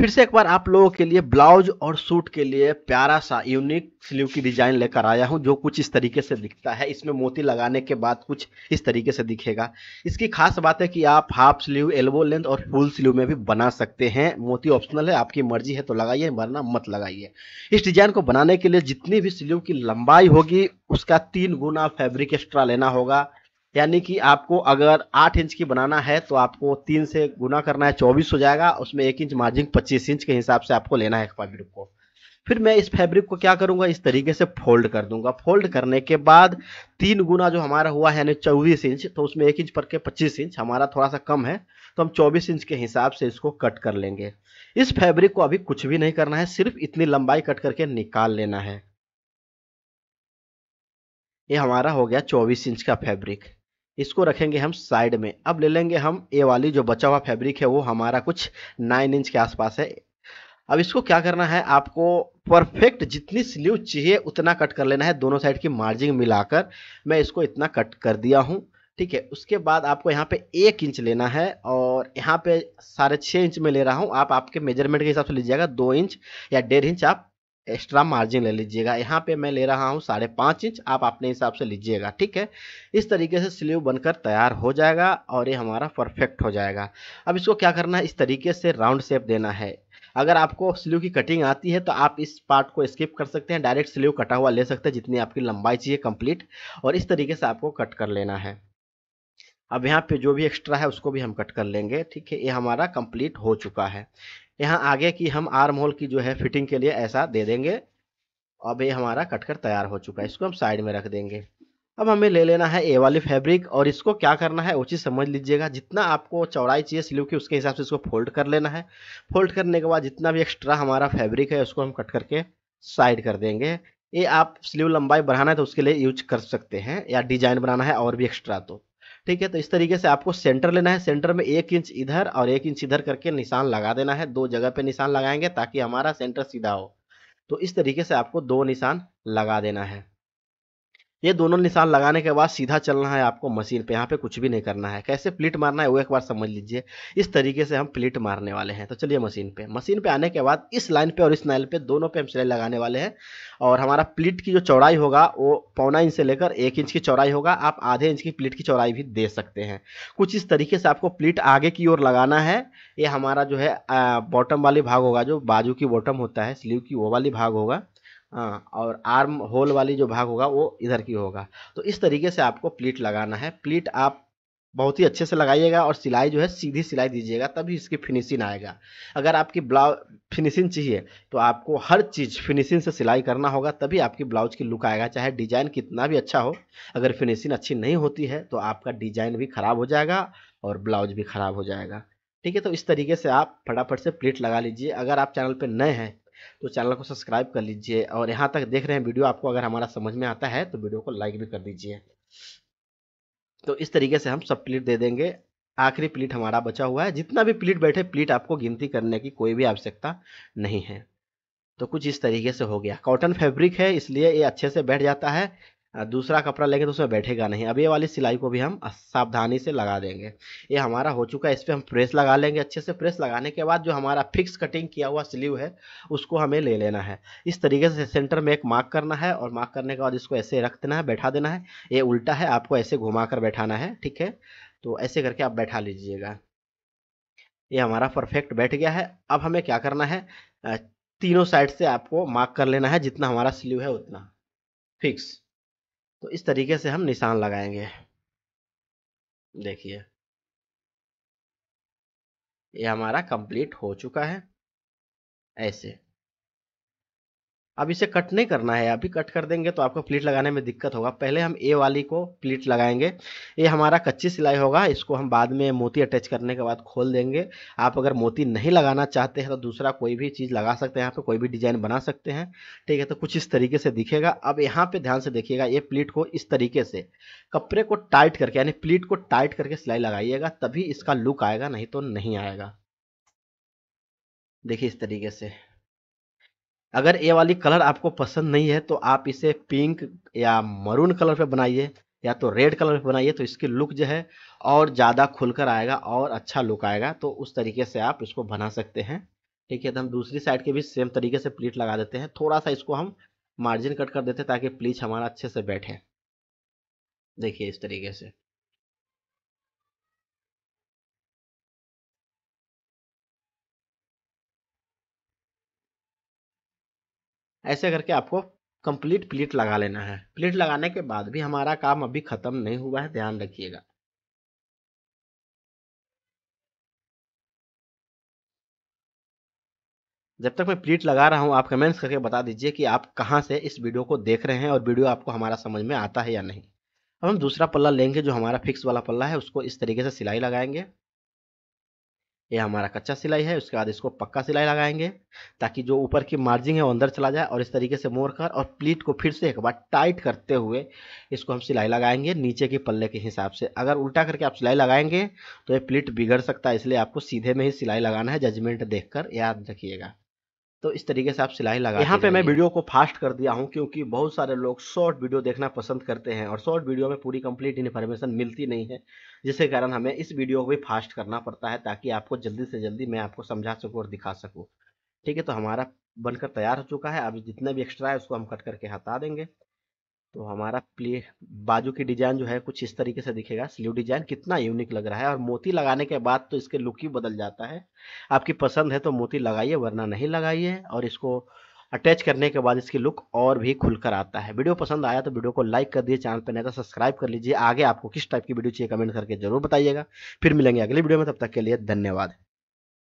फिर से एक बार आप लोगों के लिए ब्लाउज और सूट के लिए प्यारा सा यूनिक स्लीव की डिजाइन लेकर आया हूं जो कुछ इस तरीके से दिखता है इसमें मोती लगाने के बाद कुछ इस तरीके से दिखेगा इसकी खास बात है कि आप हाफ स्लीव एल्बो लेंथ और फुल स्लीव में भी बना सकते हैं मोती ऑप्शनल है आपकी मर्जी है तो लगाइए वरना मत लगाइए इस डिजाइन को बनाने के लिए जितनी भी स्लीव की लंबाई होगी उसका तीन गुना फैब्रिक एक्स्ट्रा लेना होगा यानी कि आपको अगर आठ इंच की बनाना है तो आपको तीन से गुना करना है चौबीस हो जाएगा उसमें एक इंच मार्जिन पच्चीस इंच के हिसाब से आपको लेना है फैब्रिक को फिर मैं इस फैब्रिक को क्या करूंगा इस तरीके से फोल्ड कर दूंगा फोल्ड करने के बाद तीन गुना जो हमारा हुआ है यानी चौबीस इंच तो उसमें एक इंच पर के पच्चीस इंच हमारा थोड़ा सा कम है तो हम चौबीस इंच के हिसाब से इसको कट कर लेंगे इस फैब्रिक को अभी कुछ भी नहीं करना है सिर्फ इतनी लंबाई कट करके निकाल लेना है ये हमारा हो गया चौबीस इंच का फैब्रिक इसको रखेंगे हम साइड में अब ले लेंगे हम ए वाली जो बचा हुआ फैब्रिक है वो हमारा कुछ नाइन इंच के आसपास है अब इसको क्या करना है आपको परफेक्ट जितनी स्लीव चाहिए उतना कट कर लेना है दोनों साइड की मार्जिंग मिलाकर मैं इसको इतना कट कर दिया हूँ ठीक है उसके बाद आपको यहाँ पे एक इंच लेना है और यहाँ पे साढ़े छः इंच में ले रहा हूँ आप आपके मेजरमेंट के हिसाब से लीजिएगा दो इंच या डेढ़ इंच आप एक्स्ट्रा मार्जिन ले लीजिएगा यहाँ पे मैं ले रहा हूँ साढ़े पाँच इंच आप अपने हिसाब से लीजिएगा ठीक है इस तरीके से स्लीव बनकर तैयार हो जाएगा और ये हमारा परफेक्ट हो जाएगा अब इसको क्या करना है इस तरीके से राउंड शेप देना है अगर आपको स्लीव की कटिंग आती है तो आप इस पार्ट को स्किप कर सकते हैं डायरेक्ट स्लीव कटा हुआ ले सकते हैं जितनी आपकी लंबाई चाहिए कंप्लीट और इस तरीके से आपको कट कर लेना है अब यहाँ पे जो भी एक्स्ट्रा है उसको भी हम कट कर लेंगे ठीक है ये हमारा कंप्लीट हो चुका है यहाँ आगे की हम आर्म होल की जो है फिटिंग के लिए ऐसा दे देंगे अब ये हमारा कटकर तैयार हो चुका है इसको हम साइड में रख देंगे अब हमें ले लेना है ए वाली फैब्रिक और इसको क्या करना है वो चीज़ समझ लीजिएगा जितना आपको चौड़ाई चाहिए स्लीव की उसके हिसाब से इसको फोल्ड कर लेना है फोल्ड करने के बाद जितना भी एक्स्ट्रा हमारा फैब्रिक है उसको हम कट करके साइड कर देंगे ये आप स्लीव लंबाई बढ़ाना है तो उसके लिए यूज कर सकते हैं या डिजाइन बनाना है और भी एक्स्ट्रा तो ठीक है तो इस तरीके से आपको सेंटर लेना है सेंटर में एक इंच इधर और एक इंच इधर करके निशान लगा देना है दो जगह पे निशान लगाएंगे ताकि हमारा सेंटर सीधा हो तो इस तरीके से आपको दो निशान लगा देना है ये दोनों निशान लगाने के बाद सीधा चलना है आपको मशीन पे यहाँ पे कुछ भी नहीं करना है कैसे प्लीट मारना है वो एक बार समझ लीजिए इस तरीके से हम प्लीट मारने वाले हैं तो चलिए मशीन पे मशीन पे आने के बाद इस लाइन पे और इस नाइल पे दोनों पे हम सिलाई लगाने वाले हैं और हमारा प्लीट की जो चौड़ाई होगा वो पौना इंच से लेकर एक इंच की चौड़ाई होगा आप आधे इंच की प्लीट की चौड़ाई भी दे सकते हैं कुछ इस तरीके से आपको प्लीट आगे की ओर लगाना है ये हमारा जो है बॉटम वाली भाग होगा जो बाजू की बॉटम होता है स्लीव की वो वाली भाग होगा हाँ, और आर्म होल वाली जो भाग होगा वो इधर की होगा तो इस तरीके से आपको प्लीट लगाना है प्लीट आप बहुत ही अच्छे से लगाइएगा और सिलाई जो है सीधी सिलाई दीजिएगा तभी इसकी फिनिशिंग आएगा अगर आपकी ब्लाउ फिनिशिंग चाहिए तो आपको हर चीज़ फिनिशिंग से सिलाई करना होगा तभी आपकी ब्लाउज की लुक आएगा चाहे डिजाइन कितना भी अच्छा हो अगर फिनिशिंग अच्छी नहीं होती है तो आपका डिजाइन भी खराब हो जाएगा और ब्लाउज भी खराब हो जाएगा ठीक है तो इस तरीके से आप फटाफट से प्लीट लगा लीजिए अगर आप चैनल पर नए हैं तो चैनल को सब्सक्राइब कर लीजिए और यहाँ तक देख रहे हैं वीडियो आपको अगर हमारा समझ में आता है तो वीडियो को लाइक भी कर दीजिए तो इस तरीके से हम सब प्लीट दे देंगे आखिरी प्लीट हमारा बचा हुआ है जितना भी प्लीट बैठे प्लीट आपको गिनती करने की कोई भी आवश्यकता नहीं है तो कुछ इस तरीके से हो गया कॉटन फैब्रिक है इसलिए ये अच्छे से बैठ जाता है दूसरा कपड़ा लेंगे तो उसमें बैठेगा नहीं अब ये वाली सिलाई को भी हम सावधानी से लगा देंगे ये हमारा हो चुका है इस पर हम प्रेस लगा लेंगे अच्छे से प्रेस लगाने के बाद जो हमारा फिक्स कटिंग किया हुआ स्लीव है उसको हमें ले लेना है इस तरीके से सेंटर में एक मार्क करना है और मार्क करने के बाद इसको ऐसे रख देना है बैठा देना है ये उल्टा है आपको ऐसे घुमा कर बैठाना है ठीक है तो ऐसे करके आप बैठा लीजिएगा ये हमारा परफेक्ट बैठ गया है अब हमें क्या करना है तीनों साइड से आपको मार्क कर लेना है जितना हमारा स्लीव है उतना फिक्स तो इस तरीके से हम निशान लगाएंगे देखिए ये हमारा कंप्लीट हो चुका है ऐसे अब इसे कट नहीं करना है अभी कट कर देंगे तो आपको प्लीट लगाने में दिक्कत होगा पहले हम ए वाली को प्लीट लगाएंगे ये हमारा कच्ची सिलाई होगा इसको हम बाद में मोती अटैच करने के बाद खोल देंगे आप अगर मोती नहीं लगाना चाहते हैं तो दूसरा कोई भी चीज़ लगा सकते हैं यहाँ पर कोई भी डिज़ाइन बना सकते हैं ठीक है तो कुछ इस तरीके से दिखेगा अब यहाँ पर ध्यान से देखिएगा ये प्लीट को इस तरीके से कपड़े को टाइट करके यानी प्लीट को टाइट करके सिलाई लगाइएगा तभी इसका लुक आएगा नहीं तो नहीं आएगा देखिए इस तरीके से अगर ये वाली कलर आपको पसंद नहीं है तो आप इसे पिंक या मरून कलर पे बनाइए या तो रेड कलर पे बनाइए तो इसकी लुक जो है और ज़्यादा खुलकर आएगा और अच्छा लुक आएगा तो उस तरीके से आप इसको बना सकते हैं ठीक है तो हम दूसरी साइड के भी सेम तरीके से प्लीट लगा देते हैं थोड़ा सा इसको हम मार्जिन कट कर देते हैं ताकि प्लीच हमारा अच्छे से बैठे देखिए इस तरीके से ऐसे करके आपको कंप्लीट प्लीट लगा लेना है प्लीट लगाने के बाद भी हमारा काम अभी ख़त्म नहीं हुआ है ध्यान रखिएगा जब तक मैं प्लीट लगा रहा हूँ आप कमेंट्स करके बता दीजिए कि आप कहाँ से इस वीडियो को देख रहे हैं और वीडियो आपको हमारा समझ में आता है या नहीं अब हम दूसरा पल्ला लेंगे जो हमारा फिक्स वाला पल्ला है उसको इस तरीके से सिलाई लगाएंगे ये हमारा कच्चा सिलाई है उसके बाद इसको पक्का सिलाई लगाएंगे ताकि जो ऊपर की मार्जिंग है वो अंदर चला जाए और इस तरीके से मोड़ कर और प्लीट को फिर से एक बार टाइट करते हुए इसको हम सिलाई लगाएंगे नीचे के पल्ले के हिसाब से अगर उल्टा करके आप सिलाई लगाएंगे तो ये प्लीट बिगड़ सकता है इसलिए आपको सीधे में ही सिलाई लगाना है जजमेंट देख कर याद रखिएगा तो इस तरीके से आप सिलाई लगा यहाँ पे मैं वीडियो को फास्ट कर दिया हूँ क्योंकि बहुत सारे लोग शॉर्ट वीडियो देखना पसंद करते हैं और शॉर्ट वीडियो में पूरी कंप्लीट इन्फॉर्मेशन मिलती नहीं है जिसके कारण हमें इस वीडियो को भी फास्ट करना पड़ता है ताकि आपको जल्दी से जल्दी मैं आपको समझा सकूँ और दिखा सकूँ ठीक है तो हमारा बनकर तैयार हो चुका है अभी जितना भी एक्स्ट्रा है उसको हम कट करके हटा देंगे तो हमारा प्ले बाजू की डिजाइन जो है कुछ इस तरीके से दिखेगा स्लीव डिजाइन कितना यूनिक लग रहा है और मोती लगाने के बाद तो इसके लुक ही बदल जाता है आपकी पसंद है तो मोती लगाइए वरना नहीं लगाइए और इसको अटैच करने के बाद इसकी लुक और भी खुलकर आता है वीडियो पसंद आया तो वीडियो को लाइक कर दिए चैनल पर नहीं तो सब्सक्राइब कर लीजिए आगे आपको किस टाइप की वीडियो चाहिए कमेंट करके जरूर बताइएगा फिर मिलेंगे अगले वीडियो में तब तक के लिए धन्यवाद